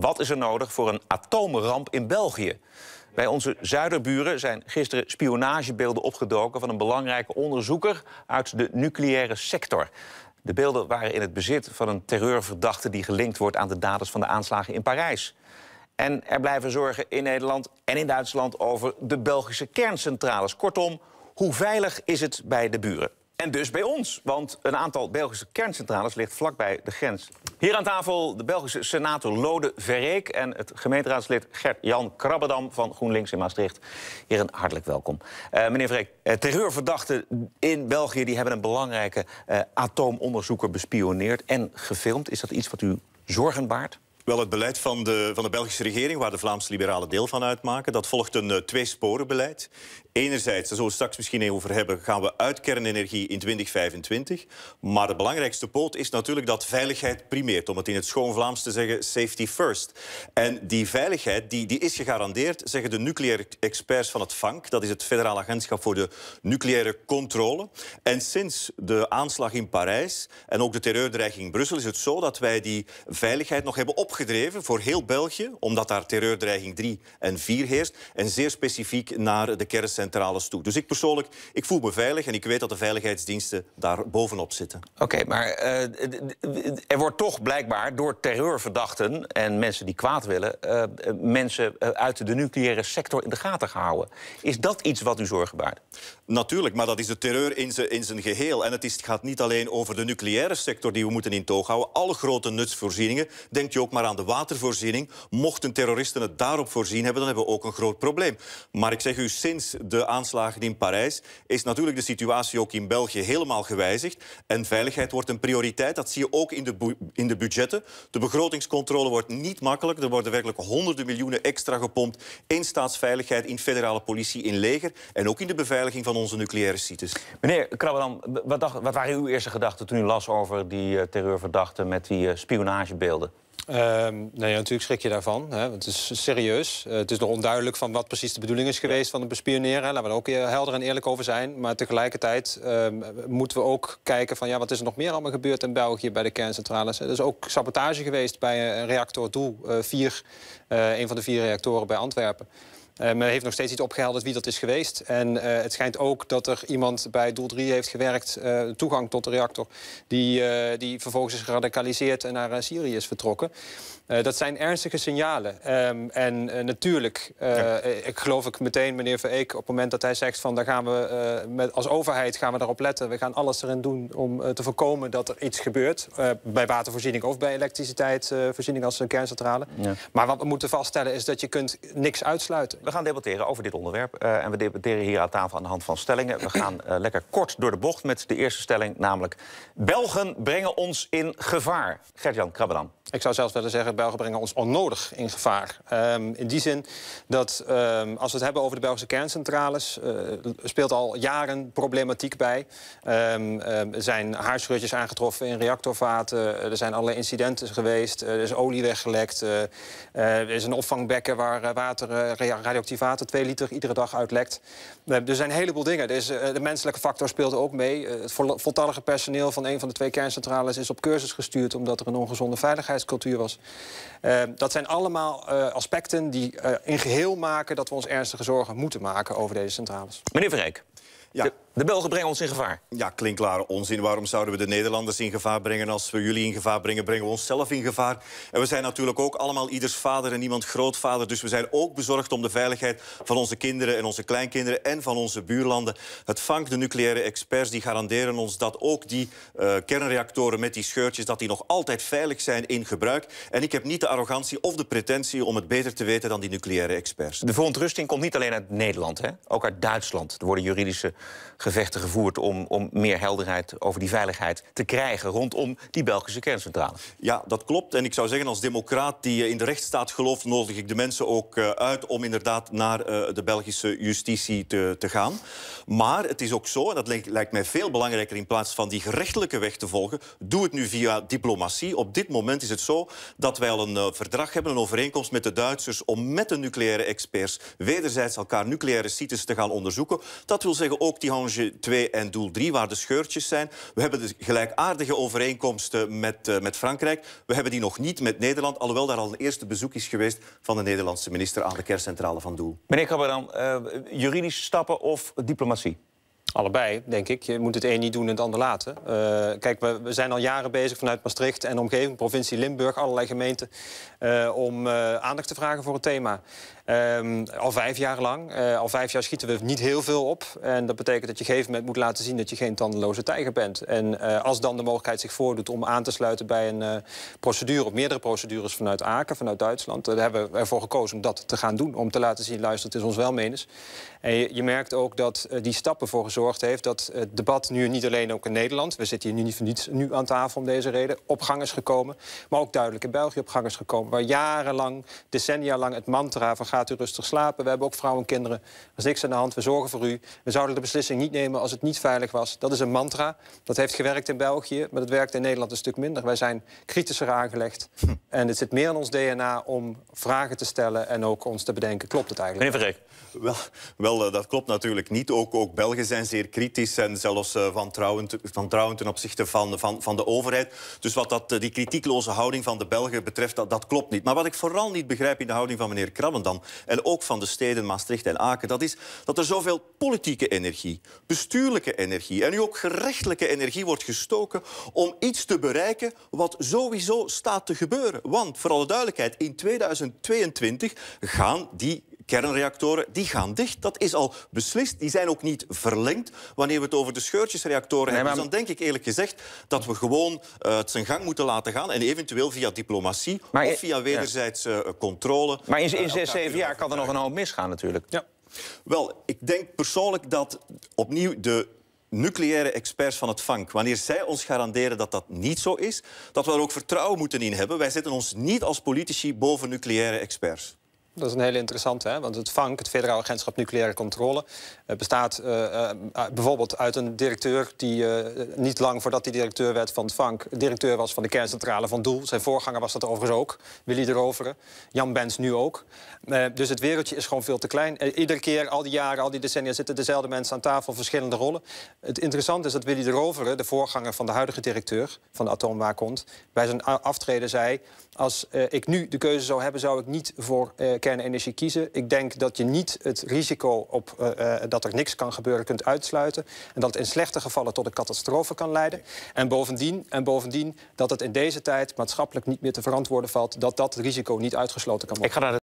Wat is er nodig voor een atoomramp in België? Bij onze zuiderburen zijn gisteren spionagebeelden opgedoken van een belangrijke onderzoeker uit de nucleaire sector. De beelden waren in het bezit van een terreurverdachte die gelinkt wordt aan de daders van de aanslagen in Parijs. En er blijven zorgen in Nederland en in Duitsland over de Belgische kerncentrales. Kortom, hoe veilig is het bij de buren? En dus bij ons, want een aantal Belgische kerncentrales ligt vlakbij de grens. Hier aan tafel de Belgische senator Lode Verreek... en het gemeenteraadslid Gert-Jan Krabbedam van GroenLinks in Maastricht. een hartelijk welkom. Eh, meneer Verreek, uh, terreurverdachten in België... die hebben een belangrijke eh, atoomonderzoeker bespioneerd en gefilmd. Is dat iets wat u zorgen baart? Wel, het beleid van de, van de Belgische regering, waar de Vlaamse liberalen deel van uitmaken, dat volgt een uh, tweesporenbeleid. Enerzijds, daar zullen we straks misschien over hebben, gaan we uit kernenergie in 2025. Maar de belangrijkste poot is natuurlijk dat veiligheid primeert. Om het in het schoon Vlaams te zeggen, safety first. En die veiligheid die, die is gegarandeerd, zeggen de nucleaire experts van het FANC. Dat is het Federaal Agentschap voor de Nucleaire Controle. En sinds de aanslag in Parijs en ook de terreurdreiging in Brussel is het zo dat wij die veiligheid nog hebben op opgedreven voor heel België, omdat daar terreurdreiging 3 en 4 heerst, en zeer specifiek naar de kerncentrales toe. Dus ik persoonlijk, ik voel me veilig en ik weet dat de veiligheidsdiensten daar bovenop zitten. Oké, maar eh, er wordt toch blijkbaar door terreurverdachten en mensen die kwaad willen, eh, eh, mensen uit de nucleaire sector in de gaten gehouden. Is dat iets wat u zorgen baart? Natuurlijk, maar dat is de terreur in zijn, in zijn geheel. En het, is, gaat niet alleen over de nucleaire sector die we moeten in toog houden. Alle grote nutsvoorzieningen, denk je ook maar aan aan de watervoorziening. Mochten terroristen het daarop voorzien hebben, dan hebben we ook een groot probleem. Maar ik zeg u, sinds de aanslagen in Parijs is natuurlijk de situatie ook in België helemaal gewijzigd. En veiligheid wordt een prioriteit. Dat zie je ook in de, in de budgetten. De begrotingscontrole wordt niet makkelijk. Er worden werkelijk honderden miljoenen extra gepompt in staatsveiligheid, in federale politie, in leger en ook in de beveiliging van onze nucleaire sites. Meneer Krabbelam, wat, wat waren uw eerste gedachten toen u las over die eh, terreurverdachten met die eh, spionagebeelden? Uh, nou ja, natuurlijk schrik je daarvan. Hè, want het is serieus. Eh, het is nog onduidelijk van wat precies de bedoeling is geweest van het bespioneren. Laten we er ook eh, helder en eerlijk over zijn. Maar tegelijkertijd ehm, moeten we ook kijken van ja, wat is er nog meer allemaal gebeurd in België bij de kerncentrales. Er is ook sabotage geweest bij een reactor Doel 4, eh, een van de vier reactoren bij Antwerpen. Eh, men heeft nog steeds niet opgehelderd wie dat is geweest. En eh, het schijnt ook dat er iemand bij Doel 3 heeft gewerkt, eh, toegang tot de reactor, die, die vervolgens is geradicaliseerd en naar Syrië is vertrokken. dat zijn ernstige signalen. Ehm, en natuurlijk, ik geloof ik meteen meneer Vereek... op het moment dat hij zegt van, daar gaan we met, als overheid gaan we daarop letten... we gaan alles erin doen om te voorkomen dat er iets gebeurt... bij watervoorziening of bij elektriciteitsvoorziening als een kerncentrale. Maar wat we moeten vaststellen is dat je kunt niks uitsluiten. We gaan debatteren over dit onderwerp. Eh, en we debatteren hier aan tafel aan de hand van stellingen. We gaan eh, lekker kort door de bocht met de eerste stelling, namelijk... Belgen brengen ons in gevaar. Gert-Jan Krabbenam. Ik zou zelfs willen zeggen, Belgen brengen ons onnodig in gevaar. Ehm, in die zin dat ehm, als we het hebben over de Belgische kerncentrales, uh, speelt al jaren problematiek bij. Ehm, er zijn haarschutjes aangetroffen in reactorvaten, eh, er zijn allerlei incidenten geweest, eh, er is olie weggelekt, er is een opvangbekken waar water, radioactief water, 2 liter iedere dag uitlekt. er zijn een heleboel dingen. de menselijke factor speelt ook mee. het voltallige personeel van een van de twee kerncentrales is op cursus gestuurd omdat er een ongezonde veiligheid cultuur was. Ehm, dat zijn allemaal eh, aspecten die eh, in geheel maken dat we ons ernstige zorgen moeten maken over deze centrales. Meneer Verrijk. Ja. De Belgen brengen ons in gevaar. Ja, klare onzin. Waarom zouden we de Nederlanders in gevaar brengen? Als we jullie in gevaar brengen, brengen we onszelf in gevaar. En we zijn natuurlijk ook allemaal ieders vader en niemand grootvader. Dus we zijn ook bezorgd om de veiligheid van onze kinderen en onze kleinkinderen en van onze buurlanden. Het vangt de nucleaire experts die garanderen ons dat ook die eh, kernreactoren met die scheurtjes dat die nog altijd veilig zijn in gebruik. En ik heb niet de arrogantie of de pretentie om het beter te weten dan die nucleaire experts. De verontrusting komt niet alleen uit Nederland, hè? ook uit Duitsland. Er worden juridische gevechten gevoerd om, om meer helderheid over die veiligheid te krijgen rondom die Belgische kerncentrale. Ja, dat klopt. En ik zou zeggen, als democraat die eh, in de rechtsstaat gelooft, nodig ik de mensen ook eh, uit om inderdaad naar eh, de Belgische justitie te, te gaan. Maar het is ook zo, en dat lijkt mij veel belangrijker in plaats van die gerechtelijke weg te volgen, doe het nu via diplomatie. Op dit moment is het zo dat wij al een verdrag hebben, een overeenkomst met de Duitsers om met de nucleaire experts wederzijds elkaar nucleaire sites te gaan onderzoeken. Dat wil zeggen ook die marge 2 en doel 3, waar de scheurtjes zijn. We hebben de dus gelijkaardige overeenkomsten met, eh, met Frankrijk. We hebben die nog niet met Nederland, alhoewel daar al een eerste bezoek is geweest van de Nederlandse minister aan de kerncentrale van Doel. Meneer Cabaran, eh, juridische stappen of diplomatie? Allebei, denk ik. Je moet het een niet doen en het ander laten. Eh, kijk, we, zijn al jaren bezig vanuit Maastricht en de omgeving, provincie Limburg, allerlei gemeenten, eh, om eh, aandacht te vragen voor het thema. Ehm, al vijf jaar lang. al vijf jaar schieten we niet heel veel op. En dat betekent dat je op een gegeven moment moet laten zien dat je geen tandenloze tijger bent. En als dan de mogelijkheid zich voordoet om aan te sluiten bij een procedure, of meerdere procedures vanuit Aken, vanuit Duitsland, daar hebben we ervoor gekozen om dat te gaan doen. Om te laten zien, luister, het is ons wel menens. En je, merkt ook dat eh, die stappen ervoor gezorgd heeft dat het debat nu niet alleen ook in Nederland, we zitten hier nu niet voor niets nu aan tafel om deze reden, op gang is gekomen, maar ook duidelijk in België op gang is gekomen, waar jarenlang, decennia lang het mantra van gaat u rustig slapen, we hebben ook vrouwen en kinderen, er is niks aan de hand, we zorgen voor u, we zouden de beslissing niet nemen als het niet veilig was. Dat is een mantra, dat heeft gewerkt in België, maar dat werkt in Nederland een stuk minder. Wij zijn kritischer aangelegd hm. en het zit meer in ons DNA om vragen te stellen en ook ons te bedenken, klopt het eigenlijk? Meneer Verrek. Wel, wel wel, eh, dat klopt natuurlijk niet. Ook, ook Belgen zijn zeer kritisch en zelfs eh, van, trouwend, ten opzichte van, van, van de overheid. Dus wat dat, eh, die kritiekloze houding van de Belgen betreft, dat, dat klopt niet. Maar wat ik vooral niet begrijp in de houding van meneer Krabbendam en ook van de steden Maastricht en Aken, dat is dat er zoveel politieke energie, bestuurlijke energie en nu ook gerechtelijke energie wordt gestoken om iets te bereiken wat sowieso staat te gebeuren. Want, voor alle duidelijkheid, in 2022 gaan die kernreactoren, die gaan dicht. Dat is al beslist. Die zijn ook niet verlengd. Wanneer we het over de scheurtjesreactoren hebben, dus dan denk ik eerlijk gezegd dat we gewoon eh, het zijn gang moeten laten gaan en eventueel via diplomatie of via wederzijdse eh, controle. Maar in, eh, in zes, zeven jaar kan er nog een hoop misgaan natuurlijk. Ja. Wel, ik denk persoonlijk dat opnieuw de nucleaire experts van het vank, wanneer zij ons garanderen dat dat niet zo is, dat we er ook vertrouwen moeten in hebben. Wij zetten ons niet als politici boven nucleaire experts. Dat is een hele interessante, hè? want het Fank, het Federaal Agentschap Nucleaire Controle, eh, bestaat eh, eh, bijvoorbeeld uit een directeur die niet lang voordat hij directeur werd van het FANC, directeur was van de kerncentrale van Doel. Zijn voorganger was dat overigens ook, Willy de Roveren. Jan Bens nu ook. dus het wereldje is gewoon veel te klein. iedere keer, al die jaren, al die decennia zitten dezelfde mensen aan tafel, verschillende rollen. Het interessante is dat Willy de Roveren, de voorganger van de huidige directeur van de Atoomwaakhond, bij zijn aftreden zei: Als ik nu de keuze zou hebben, zou ik niet voor kernenergie kiezen. Ik denk dat je niet het risico op eh, eh, dat er niks kan gebeuren kunt uitsluiten. En dat het in slechte gevallen tot een catastrofe kan leiden. En bovendien, en bovendien dat het in deze tijd maatschappelijk niet meer te verantwoorden valt dat dat risico niet uitgesloten kan worden. Ik ga naar